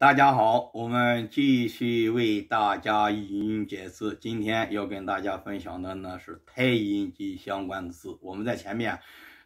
大家好，我们继续为大家引音解字。今天要跟大家分享的呢是太阴及相关的字。我们在前面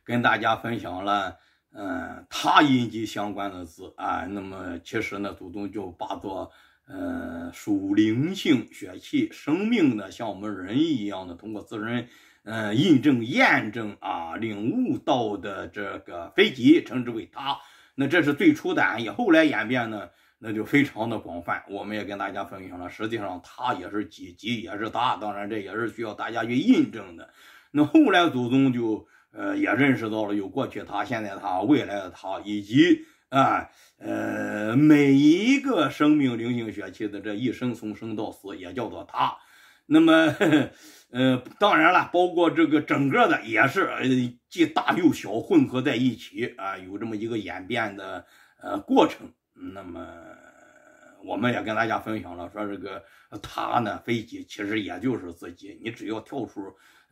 跟大家分享了，嗯，他阴及相关的字啊。那么其实呢，祖宗就把做，嗯，属灵性、血气、生命的，像我们人一样的，通过自身，嗯，印证、验证啊，领悟到的这个非己，称之为他。那这是最初的含义，后来演变呢？那就非常的广泛，我们也跟大家分享了。实际上，他也是几级也是大。当然，这也是需要大家去印证的。那后来，祖宗就呃也认识到了，有过去他、现在他、未来的他，以及啊呃每一个生命灵性血气的这一生，从生到死，也叫做他。那么，呵呵，呃，当然了，包括这个整个的也是既大又小混合在一起啊，有这么一个演变的呃过程。那么，我们也跟大家分享了，说这个塔呢，飞机其实也就是自己。你只要跳出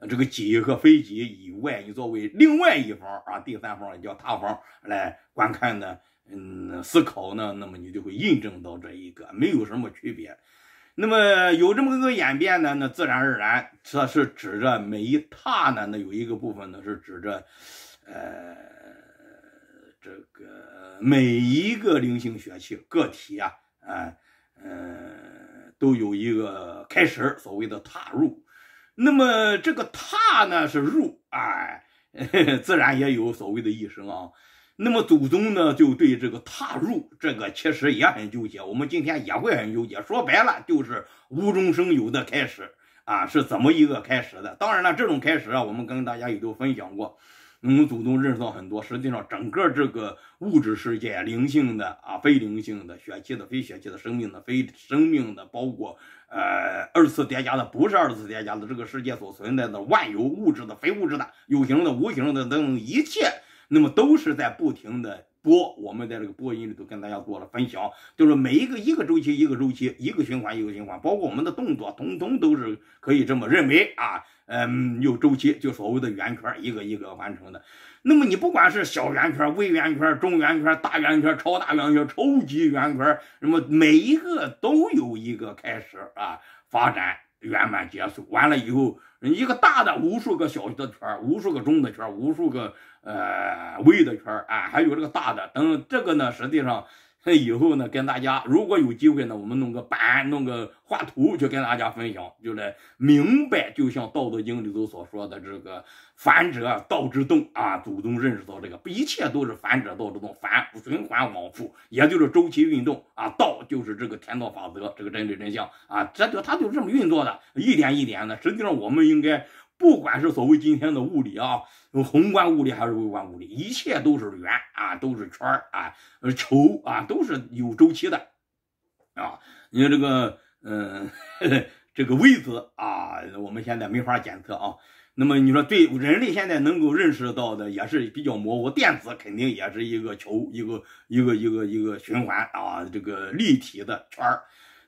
这个机和飞机以外，你作为另外一方啊，第三方也叫塔方来观看呢，嗯，思考呢，那么你就会印证到这一个没有什么区别。那么有这么个演变呢，那自然而然，它是指着每一踏呢，那有一个部分呢是指着，呃。这个每一个零星血气个体啊，啊，呃，都有一个开始，所谓的踏入。那么这个踏呢是入，哎，自然也有所谓的一生啊。那么祖宗呢就对这个踏入这个其实也很纠结，我们今天也会很纠结。说白了就是无中生有的开始啊，是怎么一个开始的？当然了，这种开始啊，我们跟大家也都分享过。我们主动认识到很多，实际上整个这个物质世界、灵性的啊、非灵性的、血气的、非血气的、生命的、非生命的，包括呃二次叠加的、不是二次叠加的这个世界所存在的万有物质的、非物质的、有形的、无形的等等一切，那么都是在不停的播。我们在这个播音里头跟大家做了分享，就是每一个一个周期、一个周期、一个循环、一个循环，包括我们的动作，通通都是可以这么认为啊。嗯，有周期，就所谓的圆圈，一个一个完成的。那么你不管是小圆圈、微圆圈、中圆圈、大圆圈、超大圆圈、超级圆圈，那么每一个都有一个开始啊，发展、圆满结束。完了以后，一个大的，无数个小的圈，无数个中的圈，无数个呃微的圈啊，还有这个大的等这个呢，实际上。那 以后呢，跟大家如果有机会呢，我们弄个板，弄个画图去跟大家分享，就来明白。就像《道德经》里头所说的这个“反者道之动”啊，祖宗认识到这个，一切都是反者道之动，反循环往复，也就是周期运动啊。道就是这个天道法则，这个真理真相啊，这就它就这么运作的，一点一点的。实际上，我们应该。不管是所谓今天的物理啊，宏观物理还是微观物理，一切都是圆啊，都是圈儿啊，球啊，都是有周期的啊。你看这个，嗯，这个微子啊，我们现在没法检测啊。那么你说对人类现在能够认识到的也是比较模糊，电子肯定也是一个球，一个一个一个一个循环啊，这个立体的圈儿。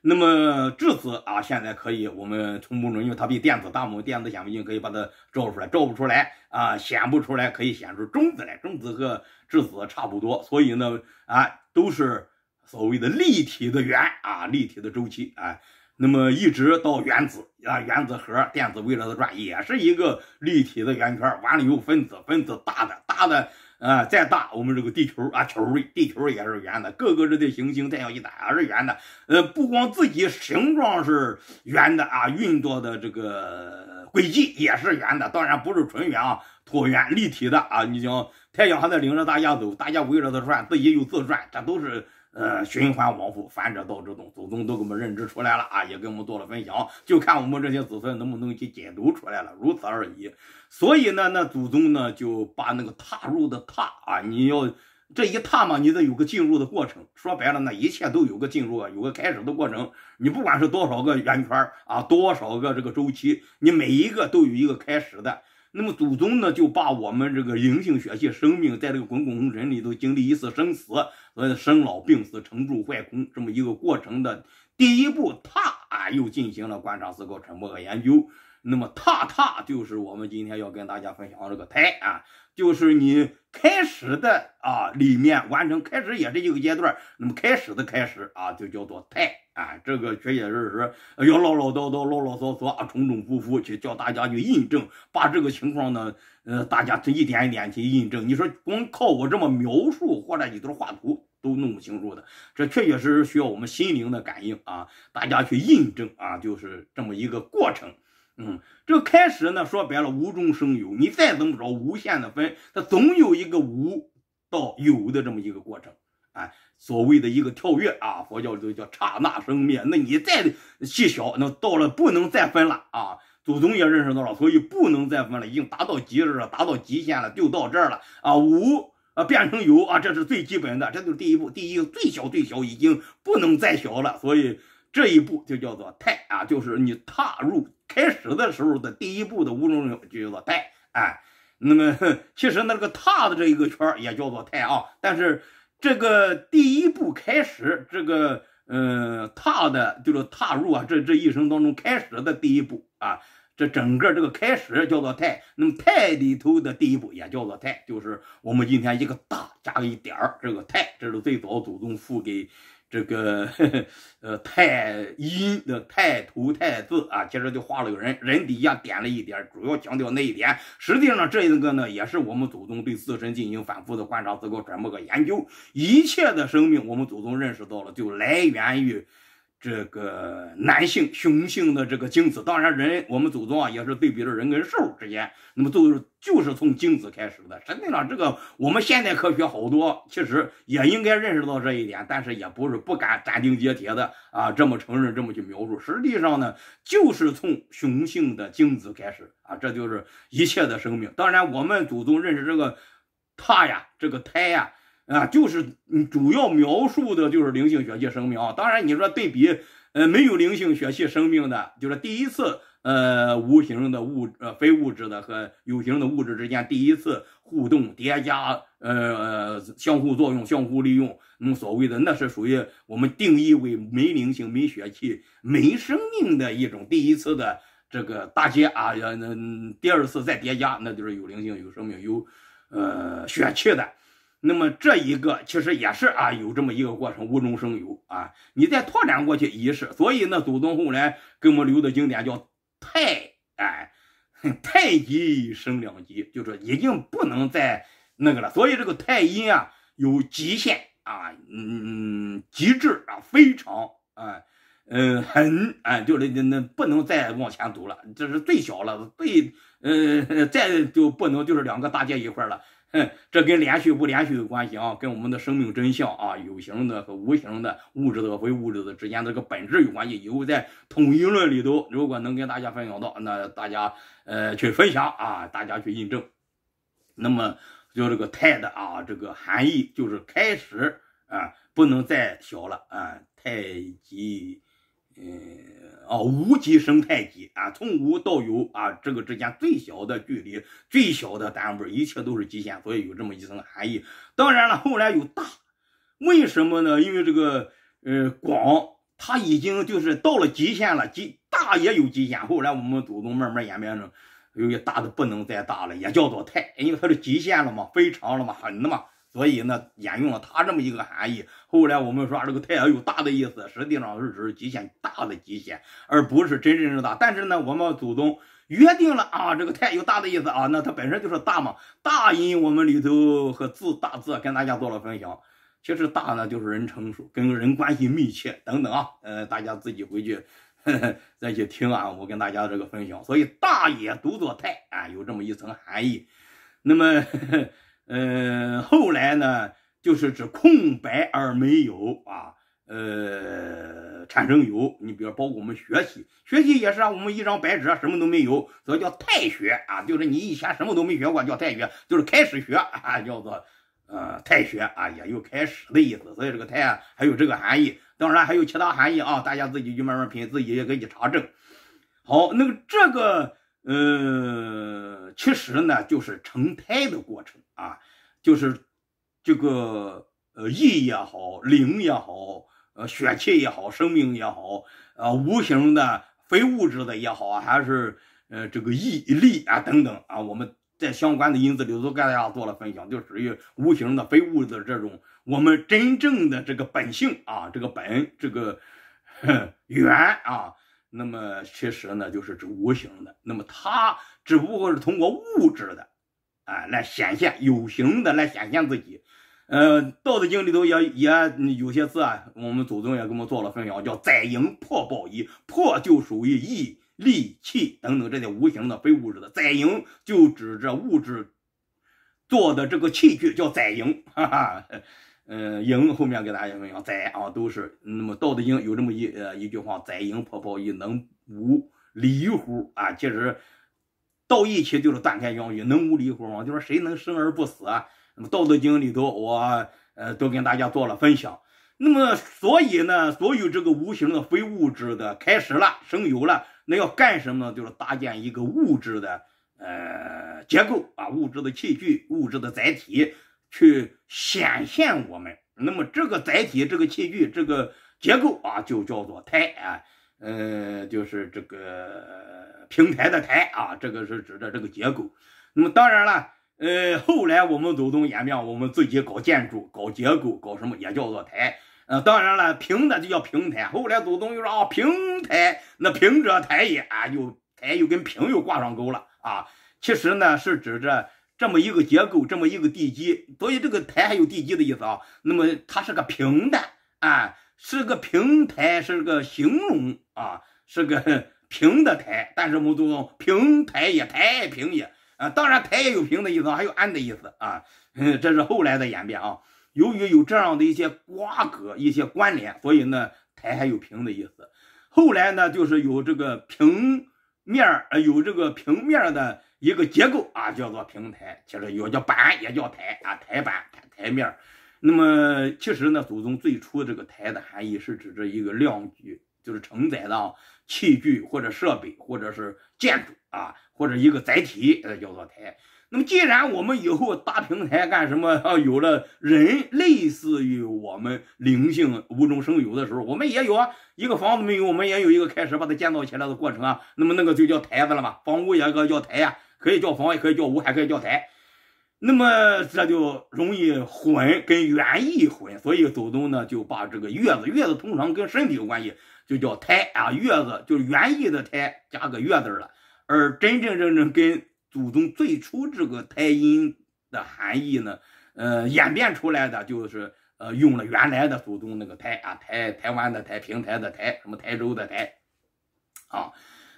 那么质子啊，现在可以我们从某种因为它比电子大，我们电子显微镜可以把它照出来，照不出来啊显不出来，可以显出中子来，中子和质子差不多，所以呢啊都是所谓的立体的圆啊立体的周期啊。那么一直到原子啊原子核电子围绕它转，也是一个立体的圆圈，完了以后，分子，分子大的大的。啊，再大，我们这个地球啊，球，地球也是圆的。各个这的行星，太阳一打也是圆的。呃，不光自己形状是圆的啊，运作的这个轨迹也是圆的。当然不是纯圆啊，椭圆，立体的啊。你像太阳还在领着大家走，大家围着它转，自己又自转，这都是。呃，循环往复，反者道之动，祖宗都给我们认知出来了啊，也给我们做了分享，就看我们这些子孙能不能去解读出来了，如此而已。所以呢，那祖宗呢，就把那个踏入的踏啊，你要这一踏嘛，你得有个进入的过程。说白了，那一切都有个进入，有个开始的过程。你不管是多少个圆圈啊，多少个这个周期，你每一个都有一个开始的。那么祖宗呢，就把我们这个灵性学习生命在这个滚滚红尘里头经历一次生死，呃，生老病死、成住坏空这么一个过程的第一步踏，啊，又进行了观察、思考、沉默和研究。那么踏踏就是我们今天要跟大家分享这个胎啊，就是你开始的啊里面完成开始也是一个阶段。那么开始的开始啊，就叫做胎。啊，这个确确实实要唠唠叨叨、唠唠嗦嗦、啊，重复复去叫大家去印证，把这个情况呢，呃，大家一点一点去印证。你说光靠我这么描述或者你都画图都弄不清楚的，这确确实实需要我们心灵的感应啊，大家去印证啊，就是这么一个过程。嗯，这个开始呢，说白了无中生有，你再怎么着无限的分，它总有一个无到有的这么一个过程。哎，所谓的一个跳跃啊，佛教都叫刹那生灭。那你再细小，那到了不能再分了啊。祖宗也认识到了，所以不能再分了，已经达到极致了，达到极限了，就到这儿了啊。无啊变成有啊，这是最基本的，这就是第一步。第一最小最小已经不能再小了，所以这一步就叫做太啊，就是你踏入开始的时候的第一步的五种叫做太哎。那么其实那个踏的这一个圈也叫做太啊，但是。这个第一步开始，这个呃踏的就是踏入啊，这这一生当中开始的第一步啊，这整个这个开始叫做态，那么态里头的第一步也叫做态，就是我们今天一个大加一点儿这个态，这是最早祖宗付给。这个 呃太阴的太图太字啊，接着就画了个人，人底下点了一点，主要强调那一点。实际上这一个呢，也是我们祖宗对自身进行反复的观察、思考、转磨和研究。一切的生命，我们祖宗认识到了，就来源于。这个男性雄性的这个精子，当然人我们祖宗啊也是对比了人跟兽之间，那么都是就是从精子开始的。实际上，这个我们现代科学好多其实也应该认识到这一点，但是也不是不敢斩钉截铁的啊这么承认这么去描述。实际上呢，就是从雄性的精子开始啊，这就是一切的生命。当然，我们祖宗认识这个，胎呀，这个胎呀。啊，就是主要描述的就是灵性血气生命啊。当然，你说对比，呃，没有灵性血气生命的，就是第一次，呃，无形的物，呃，非物质的和有形的物质之间第一次互动叠加，呃，相互作用、相互利用，那么所谓的那是属于我们定义为没灵性、没血气、没生命的一种第一次的这个大劫，啊，那第二次再叠加，那就是有灵性、有生命、有，呃，血气的。那么这一个其实也是啊，有这么一个过程，无中生有啊。你再拓展过去，一是，所以呢，祖宗后来给我们留的经典叫太哎太极生两极，就是已经不能再那个了。所以这个太阴啊有极限啊，嗯极致啊，非常啊，嗯很啊，就是那不能再往前走了，这是最小了，最嗯再就不能就是两个搭接一块了。嗯，这跟连续不连续有关系啊，跟我们的生命真相啊，有形的和无形的、物质的和非物质的之间这个本质有关系。以后在统一论里头，如果能跟大家分享到，那大家呃去分享啊，大家去印证。那么就这个太的啊，这个含义就是开始啊，不能再小了啊，太极。嗯啊，无极生太极啊，从无到有啊，这个之间最小的距离、最小的单位，一切都是极限，所以有这么一层含义。当然了，后来有大，为什么呢？因为这个呃广，它已经就是到了极限了，极大也有极限。后来我们祖宗慢慢演变成，由于大的不能再大了，也叫做太，因为它是极限了嘛，非常了嘛，很了嘛。所以呢，沿用了它这么一个含义。后来我们说这个太阳有大的意思，实际上是指极限大的极限，而不是真正是大。但是呢，我们祖宗约定了啊，这个太有大的意思啊，那它本身就是大嘛。大音我们里头和字大字跟大家做了分享。其实大呢就是人成熟，跟人关系密切等等啊。呃，大家自己回去 再去听啊，我跟大家这个分享。所以大也读作太啊，有这么一层含义。那么。嗯，后来呢，就是指空白而没有啊，呃，产生有。你比如包括我们学习，学习也是啊，我们一张白纸，什么都没有，所以叫太学啊，就是你以前什么都没学过，叫太学，就是开始学啊，叫做呃太学啊，也有开始的意思，所以这个太还有这个含义。当然还有其他含义啊，大家自己去慢慢品，自己也给你查证。好，那个这个呃。其实呢，就是成胎的过程啊，就是这个呃，意也好，灵也好，呃，血气也好，生命也好，啊，无形的非物质的也好，还是呃，这个毅力啊等等啊，我们在相关的因子里都给大家做了分享，就属于无形的非物质的这种我们真正的这个本性啊，这个本，这个源 啊。那么其实呢，就是指无形的，那么它只不过是通过物质的啊来显现有形的来显现自己。呃，《道德经》里头也也有些字啊，我们祖宗也给我们做了分享，叫“载盈破暴衣”，破就属于义、利、气等等这些无形的非物质的，载盈就指着物质做的这个器具，叫载盈。嗯，赢后面给大家分享宰啊，都是那么《道德经》有这么一呃一句话：宰盈婆婆亦能无离乎？啊，其实到一起就是断开疆域，能无离乎吗？就是谁能生而不死？啊？那么《道德经》里头，我呃都跟大家做了分享。那么所以呢，所有这个无形的非物质的开始了生有了，那要干什么呢？就是搭建一个物质的呃结构啊，物质的器具，物质的载体。去显现我们，那么这个载体、这个器具、这个结构啊，就叫做台啊，呃，就是这个平台的台啊，这个是指的这个结构。那么当然了，呃，后来我们祖宗演变，我们自己搞建筑、搞结构、搞什么也叫做台。呃，当然了，平的就叫平台。后来祖宗又说啊，平台那平者台也，啊，又台又跟平又挂上钩了啊。其实呢，是指这。这么一个结构，这么一个地基，所以这个台还有地基的意思啊。那么它是个平的啊，是个平台，是个形容啊，是个平的台。但是我们说平台也太平也啊，当然台也有平的意思，还有安的意思啊。这是后来的演变啊。由于有这样的一些瓜葛、一些关联，所以呢，台还有平的意思。后来呢，就是有这个平面儿，呃，有这个平面的。一个结构啊，叫做平台，其实也叫板，也叫台啊，台板、台台面。那么，其实呢，祖宗最初这个台的含义是指着一个量具，就是承载的器具或者设备，或者是建筑啊，或者一个载体，叫做台。那么，既然我们以后搭平台干什么啊？有了人，类似于我们灵性无中生有的时候，我们也有啊，一个房子没有，我们也有一个开始把它建造起来的过程啊。那么，那个就叫台子了嘛，房屋也个叫台呀。可以叫房，也可以叫屋，还可以叫台。那么这就容易混，跟园艺混。所以祖宗呢就把这个月子，月子通常跟身体有关系，就叫胎啊，月子就是园艺的胎加个月字了。而真真正正跟祖宗最初这个胎音的含义呢，呃，演变出来的就是呃用了原来的祖宗那个胎啊，台台湾的台、平台的台、什么台州的台啊。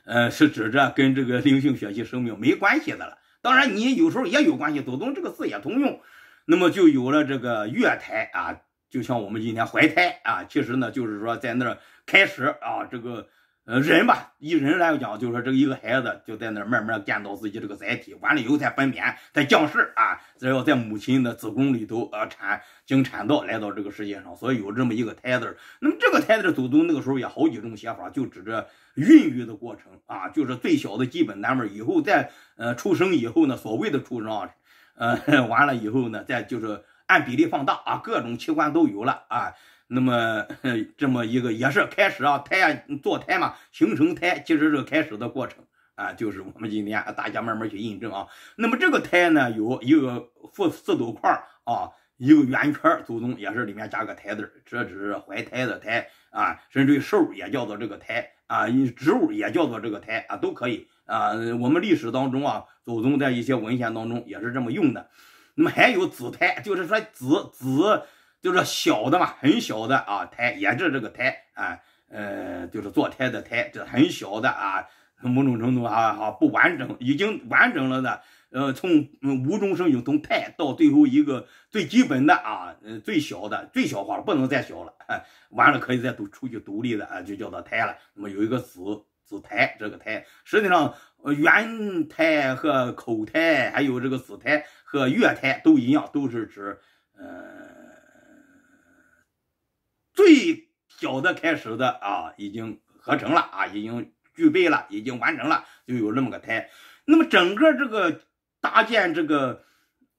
呃，是指着跟这个灵性学习生命没关系的了。当然，你有时候也有关系，走动这个字也通用。那么就有了这个月胎啊，就像我们今天怀胎啊，其实呢就是说在那儿开始啊，这个。呃，人吧，以人来讲，就是说这个一个孩子就在那儿慢慢建造自己这个载体，完了以后再分娩，再降世啊，再要在母亲的子宫里头呃产经产道来到这个世界上，所以有这么一个胎字儿。那么这个胎字儿，祖宗那个时候也好几种写法，就指着孕育的过程啊，就是最小的基本单位。以后在呃出生以后呢，所谓的出生了，完了以后呢，再就是按比例放大啊，各种器官都有了啊。那么，这么一个也是开始啊，胎啊，做胎嘛，形成胎，其实是开始的过程啊，就是我们今天大家慢慢去印证啊。那么这个胎呢，有一个负四斗块啊，一个圆圈，祖宗也是里面加个“胎”字，这只是怀胎的胎啊，甚至兽也叫做这个胎啊，植物也叫做这个胎啊，都可以啊。我们历史当中啊，祖宗在一些文献当中也是这么用的。那么还有子胎，就是说子子。就是小的嘛，很小的啊，胎也是这个胎啊，呃，就是坐胎的胎，这很小的啊，某种程度啊啊不完整，已经完整了的，呃，从无中生有，从胎到最后一个最基本的啊，最小的最小化了，不能再小了，完了可以再独出去独立的啊，就叫做胎了。那么有一个子子胎，这个胎实际上呃，原胎和口胎，还有这个子胎和月胎都一样，都是指呃。最小的开始的啊，已经合成了啊，已经具备了，已经完成了，就有那么个台。那么整个这个搭建这个，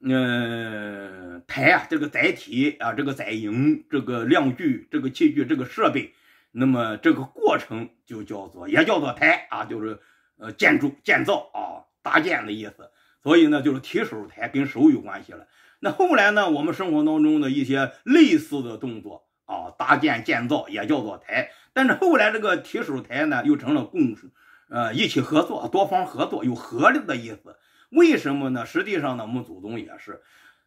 嗯，台啊，这个载体啊，这个载营，这个量具，这个器具，这个设备，那么这个过程就叫做也叫做台啊，就是呃建筑建造啊，搭建的意思。所以呢，就是提手台跟手有关系了。那后来呢，我们生活当中的一些类似的动作。啊，搭建建造也叫做台，但是后来这个提手台呢，又成了共，呃，一起合作、多方合作、有合力的意思。为什么呢？实际上呢，我们祖宗也是，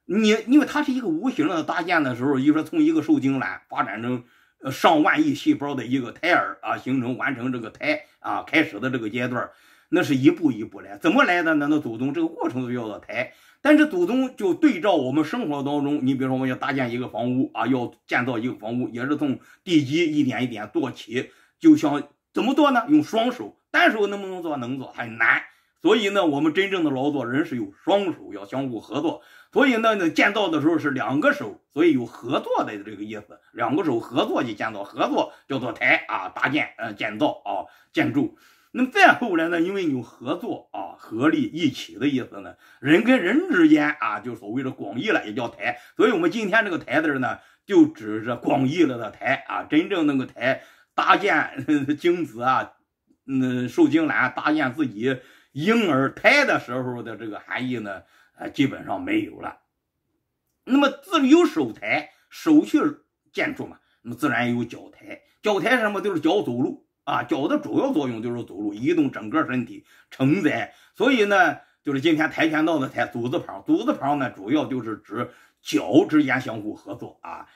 你，因为它是一个无形的搭建的时候，一说从一个受精卵发展成呃上万亿细胞的一个胎儿啊，形成完成这个胎啊开始的这个阶段，那是一步一步来，怎么来的？呢？那祖宗这个过程就叫做台。但是祖宗就对照我们生活当中，你比如说我们要搭建一个房屋啊，要建造一个房屋，也是从地基一点一点做起。就像怎么做呢？用双手，单手能不能做？能做，很难。所以呢，我们真正的劳作人是有双手，要相互合作。所以呢，那建造的时候是两个手，所以有合作的这个意思。两个手合作去建造，合作叫做台啊，搭建，呃建造啊，建筑。那么再后来呢？因为有合作啊，合力一起的意思呢。人跟人之间啊，就所谓的广义了，也叫台。所以我们今天这个台字呢，就指着广义了的台啊。真正那个台搭建精子啊，嗯，受精卵搭建自己婴儿胎的时候的这个含义呢，呃，基本上没有了。那么自有手台，手去建筑嘛。那么自然有脚台，脚台什么？就是脚走路。啊，脚的主要作用就是走路，移动整个身体，承载。所以呢，就是今天跆拳道的“跆”足字旁，“足字旁”呢，主要就是指脚之间相互合作啊。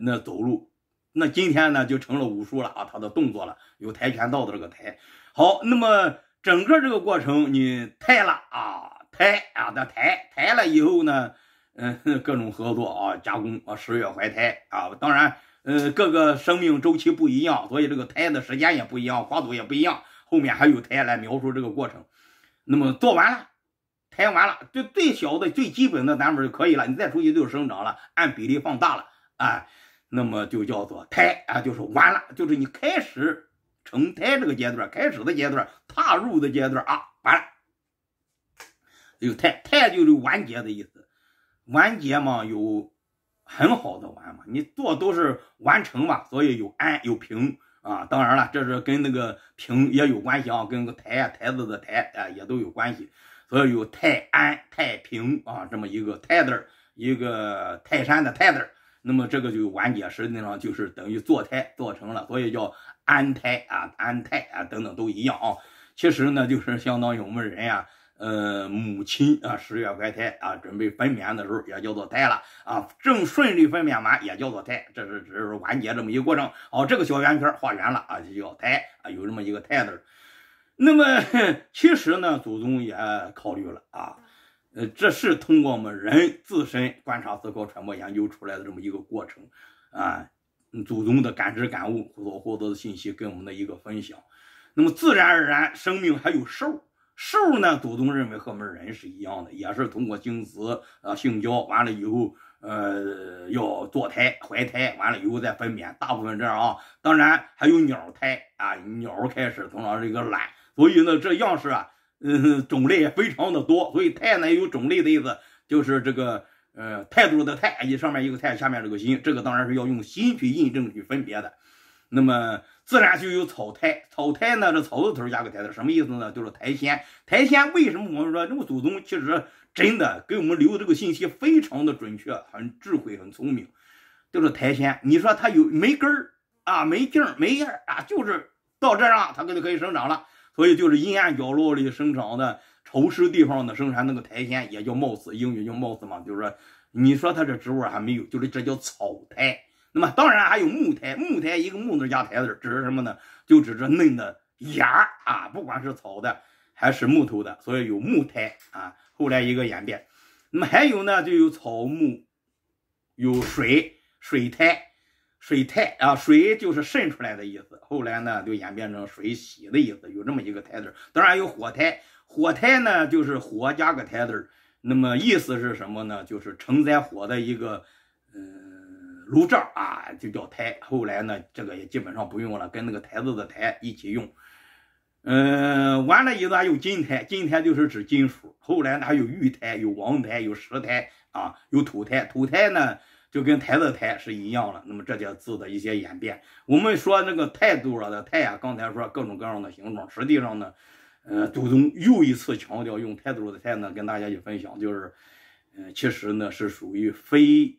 那走路，那今天呢就成了武术了啊，它的动作了，有跆拳道的这个“跆”。好，那么整个这个过程，你抬了啊，抬啊的抬，抬了以后呢，嗯，各种合作啊，加工啊，十月怀胎啊，当然。呃，各个生命周期不一样，所以这个胎的时间也不一样，花朵也不一样。后面还有胎来描述这个过程。那么做完了，胎完了，就最小的最基本的版本就可以了。你再出去就是生长了，按比例放大了啊。那么就叫做胎啊，就是完了，就是你开始成胎这个阶段，开始的阶段，踏入的阶段啊，完了。有胎，胎就是完结的意思，完结嘛有。很好的玩嘛，你做都是完成嘛，所以有安有平啊，当然了，这是跟那个平也有关系啊，跟个台啊台子的台啊也都有关系，所以有泰安太平啊这么一个泰字儿，一个泰山的泰字儿，那么这个就完结，实际上就是等于做胎做成了，所以叫安胎啊安泰啊等等都一样啊，其实呢就是相当于我们人呀。呃，母亲啊，十月怀胎啊，准备分娩的时候也叫做胎了啊，正顺利分娩完也叫做胎，这是只是完结这么一个过程。哦，这个小圆圈画圆了啊，就叫胎啊，有这么一个“胎”字。那么 其实呢，祖宗也考虑了啊，呃，这是通过我们人自身观察、思考、传播、研究出来的这么一个过程啊，祖宗的感知、感悟所获得的信息跟我们的一个分享。那么自然而然，生命还有寿。兽呢，祖宗认为和我们人是一样的，也是通过精子啊性交，完了以后，呃，要坐胎怀胎，完了以后再分娩，大部分这样啊。当然还有鸟胎啊，鸟开始从上是一个卵，所以呢，这样式啊，嗯，种类也非常的多，所以“胎”呢有种类的意思，就是这个，呃，态度的“态”，一上面一个“太”，下面这个“心”，这个当然是要用心去印证去分别的。那么。自然就有草苔，草苔呢，这草字头加个苔字，什么意思呢？就是苔藓。苔藓为什么我们说，这个祖宗其实真的给我们留的这个信息非常的准确，很智慧，很聪明。就是苔藓，你说它有没根儿啊？没茎儿，没叶儿啊？就是到这样，它就可以生长了。所以就是阴暗角落里生长的、潮湿地方的生产那个苔藓，也叫 moss，英语叫 moss 嘛。就是说，你说它这植物还没有，就是这叫草苔。那么当然还有木苔，木苔一个木字加苔字儿，指什么呢？就指着嫩的芽啊，不管是草的还是木头的，所以有木苔啊。后来一个演变，那么还有呢，就有草木，有水水苔，水苔啊，水就是渗出来的意思，后来呢就演变成水洗的意思，有这么一个苔字儿。当然有火苔，火苔呢就是火加个苔字儿，那么意思是什么呢？就是承载火的一个嗯。炉灶啊，就叫台。后来呢，这个也基本上不用了，跟那个台子的台一起用。嗯，完了以后还有金台，金台就是指金属。后来呢，有玉台，有王台，有石台啊，有土台。土台呢，就跟台子的台是一样了。那么这些字的一些演变，我们说那个态度上的态啊，刚才说各种各样的形状。实际上呢，呃，祖宗又一次强调用态度的态呢，跟大家去分享，就是，嗯，其实呢是属于非。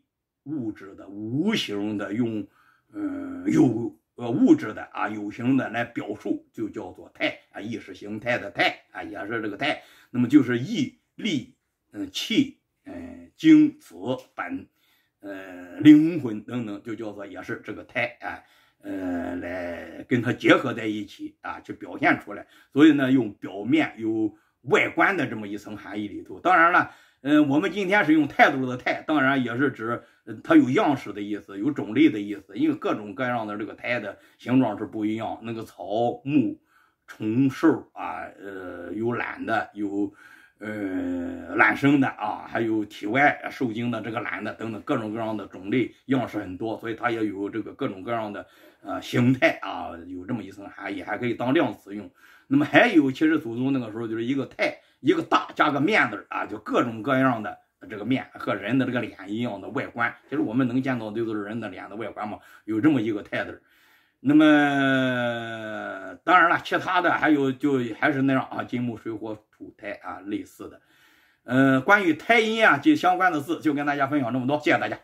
物质的无形的用，嗯有呃物质的啊有形的来表述就叫做态啊意识形态的态啊也是这个态，那么就是义力嗯气嗯精子本呃灵魂等等就叫做也是这个态啊呃来跟它结合在一起啊去表现出来，所以呢用表面有外观的这么一层含义里头，当然了，嗯我们今天是用态度的态，当然也是指。它有样式的意思，有种类的意思，因为各种各样的这个胎的形状是不一样，那个草木、虫兽啊，呃，有懒的，有呃懒生的啊，还有体外受精的这个懒的等等，各种各样的种类样式很多，所以它也有这个各种各样的呃形态啊，有这么一层含义，还可以当量词用。那么还有，其实祖宗那个时候就是一个“太一个大加个“面”字儿啊，就各种各样的。这个面和人的这个脸一样的外观，就是我们能见到就是人的脸的外观嘛，有这么一个“态字那么当然了，其他的还有就还是那样啊，金木水火土胎啊类似的。嗯，关于“胎阴”啊及相关的字，就跟大家分享这么多，谢谢大家。